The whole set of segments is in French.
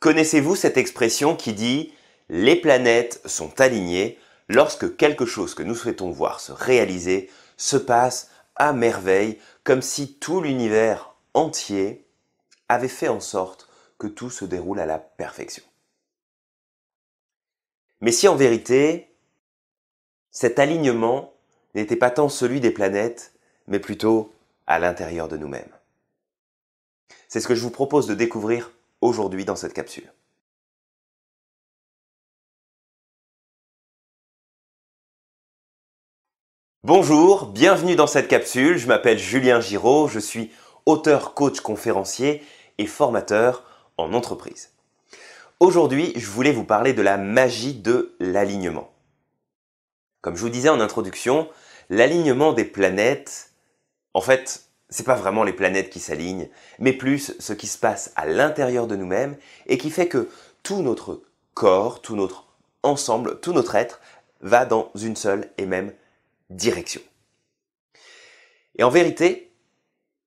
Connaissez-vous cette expression qui dit les planètes sont alignées lorsque quelque chose que nous souhaitons voir se réaliser se passe à merveille, comme si tout l'univers entier avait fait en sorte que tout se déroule à la perfection. Mais si en vérité, cet alignement n'était pas tant celui des planètes, mais plutôt à l'intérieur de nous-mêmes. C'est ce que je vous propose de découvrir aujourd'hui dans cette capsule. Bonjour, bienvenue dans cette capsule, je m'appelle Julien Giraud, je suis auteur, coach, conférencier et formateur en entreprise. Aujourd'hui, je voulais vous parler de la magie de l'alignement. Comme je vous disais en introduction, l'alignement des planètes, en fait, c'est pas vraiment les planètes qui s'alignent, mais plus ce qui se passe à l'intérieur de nous-mêmes et qui fait que tout notre corps, tout notre ensemble, tout notre être va dans une seule et même direction. Et en vérité,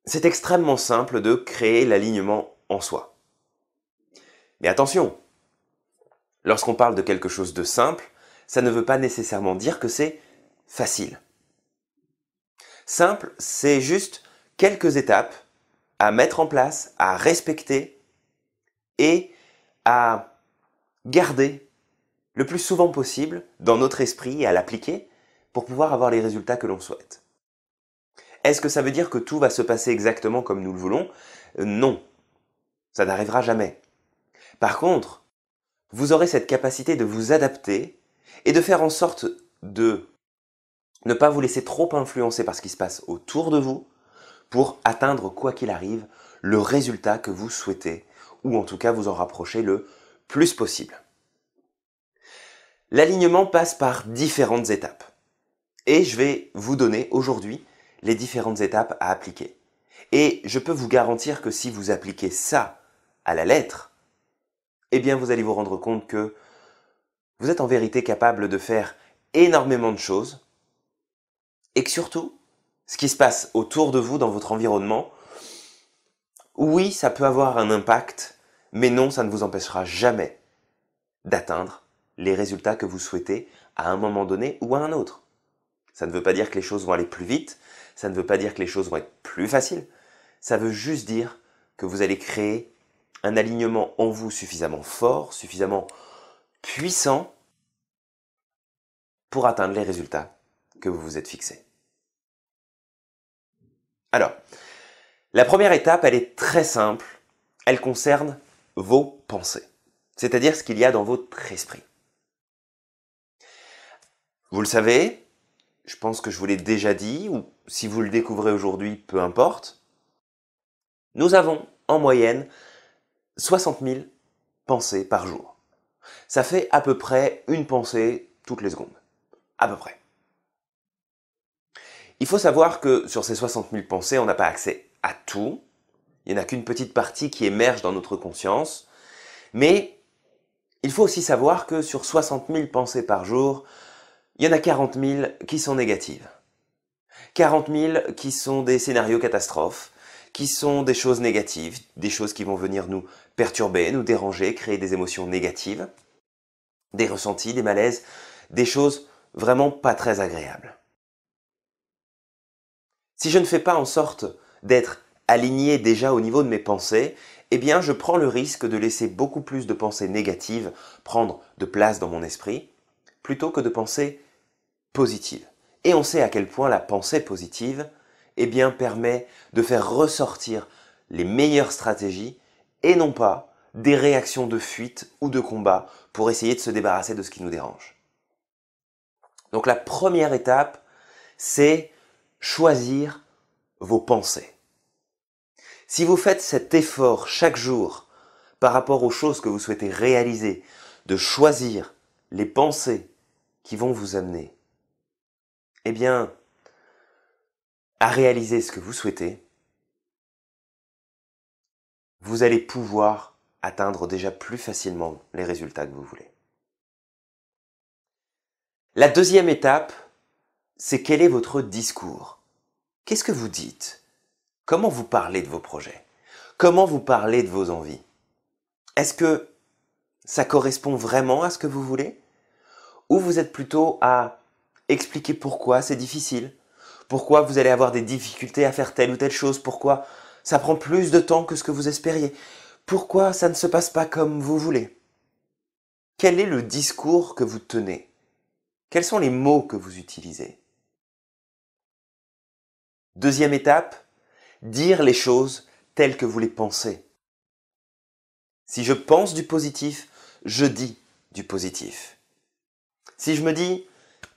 c'est extrêmement simple de créer l'alignement en soi. Mais attention, lorsqu'on parle de quelque chose de simple, ça ne veut pas nécessairement dire que c'est facile. Simple, c'est juste quelques étapes à mettre en place, à respecter et à garder le plus souvent possible dans notre esprit et à l'appliquer pour pouvoir avoir les résultats que l'on souhaite. Est-ce que ça veut dire que tout va se passer exactement comme nous le voulons euh, Non, ça n'arrivera jamais. Par contre, vous aurez cette capacité de vous adapter et de faire en sorte de ne pas vous laisser trop influencer par ce qui se passe autour de vous, pour atteindre, quoi qu'il arrive, le résultat que vous souhaitez, ou en tout cas vous en rapprocher le plus possible. L'alignement passe par différentes étapes. Et je vais vous donner aujourd'hui les différentes étapes à appliquer. Et je peux vous garantir que si vous appliquez ça à la lettre, eh bien vous allez vous rendre compte que vous êtes en vérité capable de faire énormément de choses et que surtout, ce qui se passe autour de vous, dans votre environnement, oui, ça peut avoir un impact, mais non, ça ne vous empêchera jamais d'atteindre les résultats que vous souhaitez à un moment donné ou à un autre. Ça ne veut pas dire que les choses vont aller plus vite, ça ne veut pas dire que les choses vont être plus faciles, ça veut juste dire que vous allez créer un alignement en vous suffisamment fort, suffisamment puissant pour atteindre les résultats que vous vous êtes fixés. Alors, la première étape, elle est très simple. Elle concerne vos pensées, c'est-à-dire ce qu'il y a dans votre esprit. Vous le savez, je pense que je vous l'ai déjà dit, ou si vous le découvrez aujourd'hui, peu importe, nous avons en moyenne 60 000 pensées par jour. Ça fait à peu près une pensée toutes les secondes. À peu près. Il faut savoir que sur ces 60 000 pensées, on n'a pas accès à tout. Il n'y en a qu'une petite partie qui émerge dans notre conscience. Mais il faut aussi savoir que sur 60 000 pensées par jour, il y en a 40 000 qui sont négatives. 40 000 qui sont des scénarios catastrophes, qui sont des choses négatives, des choses qui vont venir nous perturber, nous déranger, créer des émotions négatives, des ressentis, des malaises, des choses vraiment pas très agréables. Si je ne fais pas en sorte d'être aligné déjà au niveau de mes pensées, eh bien je prends le risque de laisser beaucoup plus de pensées négatives prendre de place dans mon esprit, plutôt que de pensées positives. Et on sait à quel point la pensée positive eh bien, permet de faire ressortir les meilleures stratégies et non pas des réactions de fuite ou de combat pour essayer de se débarrasser de ce qui nous dérange. Donc la première étape, c'est choisir vos pensées. Si vous faites cet effort chaque jour par rapport aux choses que vous souhaitez réaliser, de choisir les pensées qui vont vous amener, eh bien, à réaliser ce que vous souhaitez, vous allez pouvoir atteindre déjà plus facilement les résultats que vous voulez. La deuxième étape, c'est quel est votre discours Qu'est-ce que vous dites Comment vous parlez de vos projets Comment vous parlez de vos envies Est-ce que ça correspond vraiment à ce que vous voulez Ou vous êtes plutôt à expliquer pourquoi c'est difficile Pourquoi vous allez avoir des difficultés à faire telle ou telle chose Pourquoi ça prend plus de temps que ce que vous espériez Pourquoi ça ne se passe pas comme vous voulez Quel est le discours que vous tenez Quels sont les mots que vous utilisez Deuxième étape, dire les choses telles que vous les pensez. Si je pense du positif, je dis du positif. Si je me dis,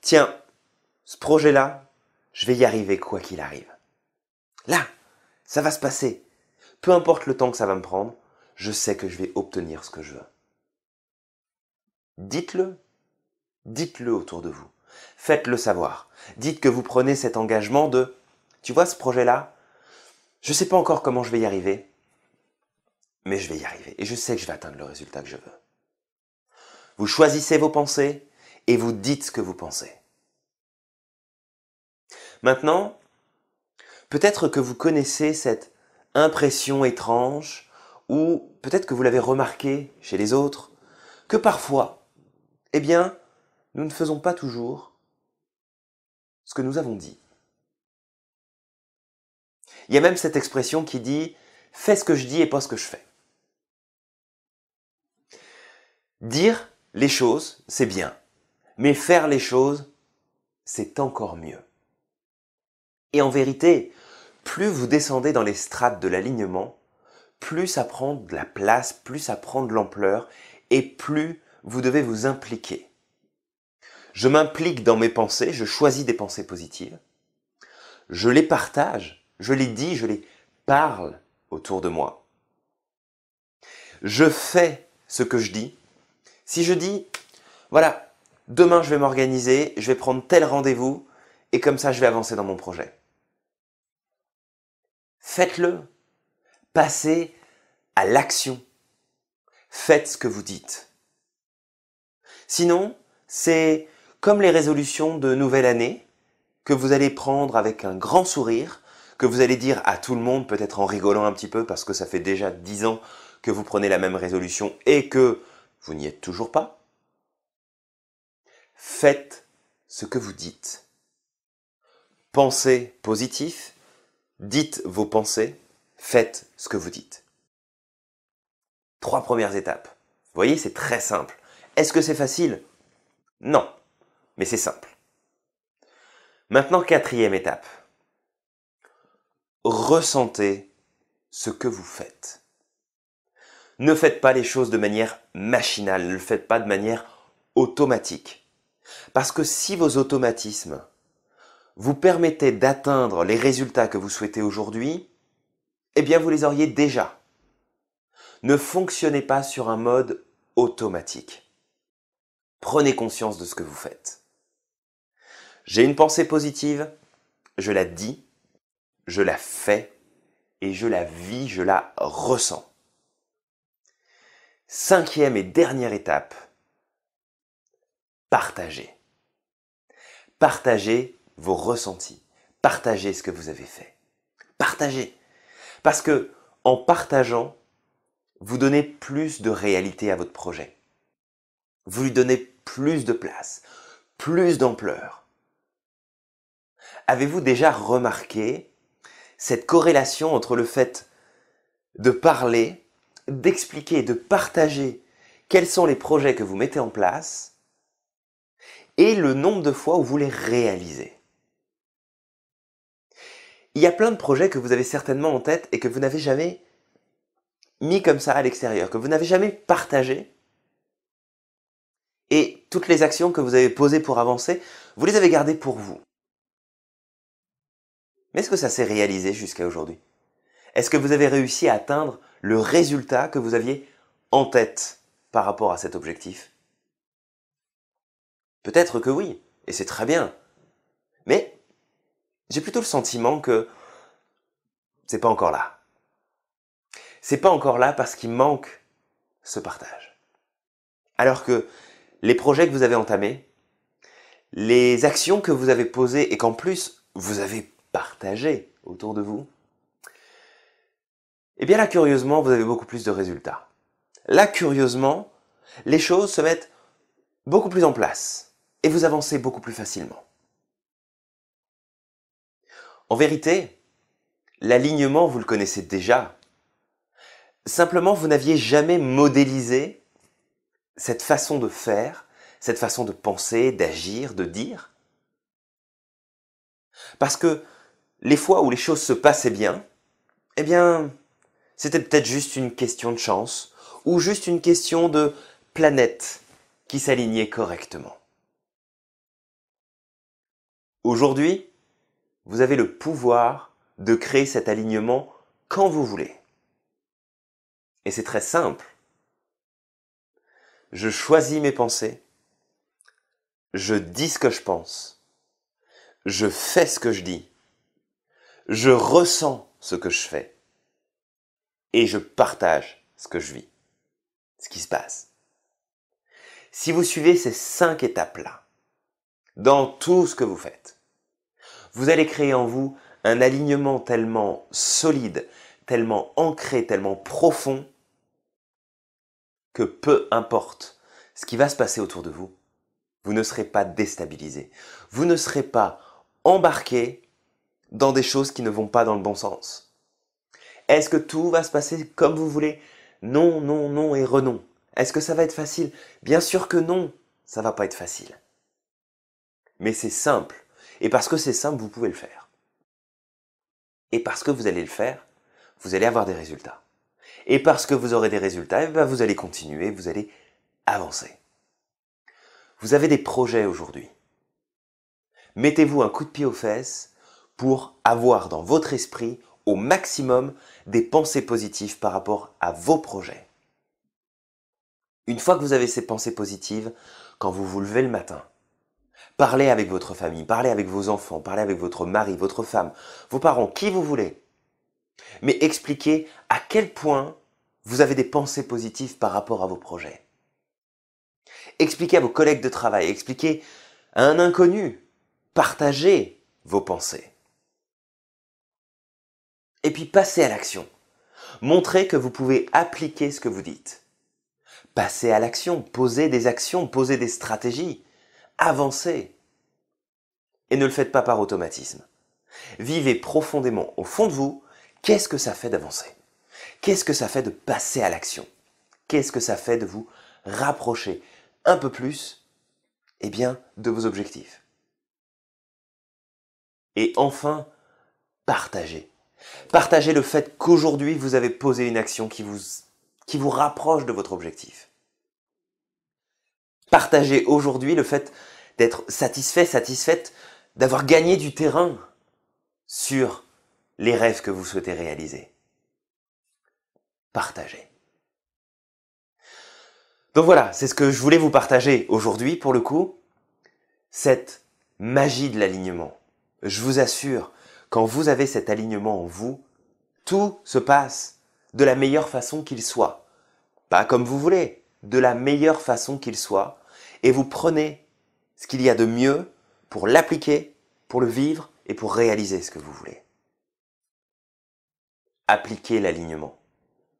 tiens, ce projet-là, je vais y arriver quoi qu'il arrive. Là, ça va se passer. Peu importe le temps que ça va me prendre, je sais que je vais obtenir ce que je veux. Dites-le. Dites-le autour de vous. Faites-le savoir. Dites que vous prenez cet engagement de tu vois ce projet-là Je ne sais pas encore comment je vais y arriver, mais je vais y arriver et je sais que je vais atteindre le résultat que je veux. Vous choisissez vos pensées et vous dites ce que vous pensez. Maintenant, peut-être que vous connaissez cette impression étrange ou peut-être que vous l'avez remarqué chez les autres que parfois, eh bien, nous ne faisons pas toujours ce que nous avons dit. Il y a même cette expression qui dit Fais ce que je dis et pas ce que je fais. Dire les choses, c'est bien, mais faire les choses, c'est encore mieux. Et en vérité, plus vous descendez dans les strates de l'alignement, plus ça prend de la place, plus ça prend de l'ampleur, et plus vous devez vous impliquer. Je m'implique dans mes pensées, je choisis des pensées positives, je les partage, je les dis, je les parle autour de moi. Je fais ce que je dis. Si je dis, voilà, demain je vais m'organiser, je vais prendre tel rendez-vous, et comme ça je vais avancer dans mon projet. Faites-le. Passez à l'action. Faites ce que vous dites. Sinon, c'est comme les résolutions de nouvelle année que vous allez prendre avec un grand sourire que vous allez dire à tout le monde, peut-être en rigolant un petit peu parce que ça fait déjà 10 ans que vous prenez la même résolution et que vous n'y êtes toujours pas Faites ce que vous dites. Pensez positif, dites vos pensées, faites ce que vous dites. Trois premières étapes. Vous voyez, c'est très simple. Est-ce que c'est facile Non, mais c'est simple. Maintenant, quatrième étape ressentez ce que vous faites. Ne faites pas les choses de manière machinale, ne le faites pas de manière automatique. Parce que si vos automatismes vous permettaient d'atteindre les résultats que vous souhaitez aujourd'hui, eh bien vous les auriez déjà. Ne fonctionnez pas sur un mode automatique. Prenez conscience de ce que vous faites. J'ai une pensée positive, je la dis je la fais et je la vis, je la ressens. Cinquième et dernière étape, partagez. Partagez vos ressentis, partagez ce que vous avez fait. Partagez. Parce que en partageant, vous donnez plus de réalité à votre projet. Vous lui donnez plus de place, plus d'ampleur. Avez-vous déjà remarqué cette corrélation entre le fait de parler, d'expliquer, de partager quels sont les projets que vous mettez en place et le nombre de fois où vous les réalisez. Il y a plein de projets que vous avez certainement en tête et que vous n'avez jamais mis comme ça à l'extérieur, que vous n'avez jamais partagé. Et toutes les actions que vous avez posées pour avancer, vous les avez gardées pour vous. Mais est-ce que ça s'est réalisé jusqu'à aujourd'hui Est-ce que vous avez réussi à atteindre le résultat que vous aviez en tête par rapport à cet objectif Peut-être que oui, et c'est très bien. Mais j'ai plutôt le sentiment que c'est pas encore là. C'est pas encore là parce qu'il manque ce partage. Alors que les projets que vous avez entamés, les actions que vous avez posées et qu'en plus vous avez partagé autour de vous, eh bien là, curieusement, vous avez beaucoup plus de résultats. Là, curieusement, les choses se mettent beaucoup plus en place et vous avancez beaucoup plus facilement. En vérité, l'alignement, vous le connaissez déjà. Simplement, vous n'aviez jamais modélisé cette façon de faire, cette façon de penser, d'agir, de dire. Parce que les fois où les choses se passaient bien, eh bien, c'était peut-être juste une question de chance, ou juste une question de planète qui s'alignait correctement. Aujourd'hui, vous avez le pouvoir de créer cet alignement quand vous voulez. Et c'est très simple. Je choisis mes pensées. Je dis ce que je pense. Je fais ce que je dis je ressens ce que je fais et je partage ce que je vis, ce qui se passe. Si vous suivez ces cinq étapes-là, dans tout ce que vous faites, vous allez créer en vous un alignement tellement solide, tellement ancré, tellement profond, que peu importe ce qui va se passer autour de vous, vous ne serez pas déstabilisé, vous ne serez pas embarqué dans des choses qui ne vont pas dans le bon sens. Est-ce que tout va se passer comme vous voulez Non, non, non et renom. Est-ce que ça va être facile Bien sûr que non, ça va pas être facile. Mais c'est simple. Et parce que c'est simple, vous pouvez le faire. Et parce que vous allez le faire, vous allez avoir des résultats. Et parce que vous aurez des résultats, eh ben, vous allez continuer, vous allez avancer. Vous avez des projets aujourd'hui. Mettez-vous un coup de pied aux fesses pour avoir dans votre esprit au maximum des pensées positives par rapport à vos projets. Une fois que vous avez ces pensées positives, quand vous vous levez le matin, parlez avec votre famille, parlez avec vos enfants, parlez avec votre mari, votre femme, vos parents, qui vous voulez. Mais expliquez à quel point vous avez des pensées positives par rapport à vos projets. Expliquez à vos collègues de travail, expliquez à un inconnu, partagez vos pensées. Et puis passez à l'action. Montrez que vous pouvez appliquer ce que vous dites. Passez à l'action, posez des actions, posez des stratégies, avancez. Et ne le faites pas par automatisme. Vivez profondément au fond de vous, qu'est-ce que ça fait d'avancer Qu'est-ce que ça fait de passer à l'action Qu'est-ce que ça fait de vous rapprocher un peu plus eh bien, de vos objectifs Et enfin, partagez. Partagez le fait qu'aujourd'hui, vous avez posé une action qui vous, rapproche de votre objectif. Partagez aujourd'hui le fait d'être satisfait, satisfaite, d'avoir gagné du terrain sur les rêves que vous souhaitez réaliser. Partagez. Donc voilà, c'est ce que je voulais vous partager aujourd'hui pour le coup, cette magie de l'alignement. Je vous assure, quand vous avez cet alignement en vous, tout se passe de la meilleure façon qu'il soit. Pas comme vous voulez, de la meilleure façon qu'il soit. Et vous prenez ce qu'il y a de mieux pour l'appliquer, pour le vivre et pour réaliser ce que vous voulez. Appliquez l'alignement.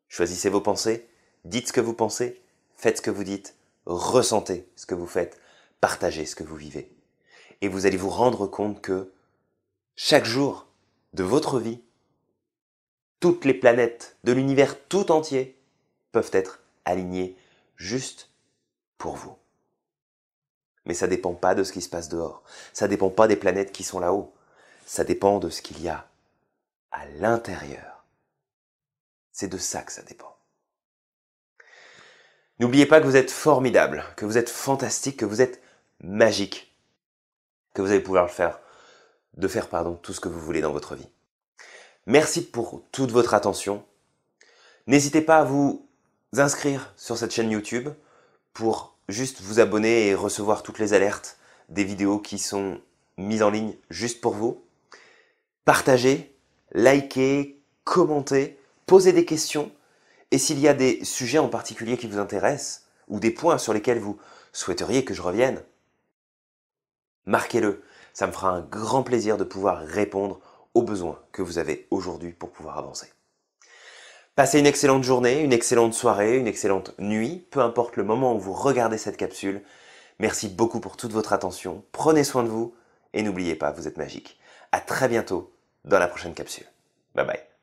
Choisissez vos pensées, dites ce que vous pensez, faites ce que vous dites, ressentez ce que vous faites, partagez ce que vous vivez. Et vous allez vous rendre compte que chaque jour de votre vie, toutes les planètes de l'univers tout entier peuvent être alignées juste pour vous. Mais ça ne dépend pas de ce qui se passe dehors. Ça ne dépend pas des planètes qui sont là-haut. Ça dépend de ce qu'il y a à l'intérieur. C'est de ça que ça dépend. N'oubliez pas que vous êtes formidable, que vous êtes fantastique, que vous êtes magique, que vous allez pouvoir le faire de faire pardon, tout ce que vous voulez dans votre vie. Merci pour toute votre attention. N'hésitez pas à vous inscrire sur cette chaîne YouTube pour juste vous abonner et recevoir toutes les alertes des vidéos qui sont mises en ligne juste pour vous. Partagez, likez, commentez, posez des questions. Et s'il y a des sujets en particulier qui vous intéressent, ou des points sur lesquels vous souhaiteriez que je revienne, marquez-le. Ça me fera un grand plaisir de pouvoir répondre aux besoins que vous avez aujourd'hui pour pouvoir avancer. Passez une excellente journée, une excellente soirée, une excellente nuit, peu importe le moment où vous regardez cette capsule. Merci beaucoup pour toute votre attention, prenez soin de vous et n'oubliez pas, vous êtes magique. À très bientôt dans la prochaine capsule. Bye bye.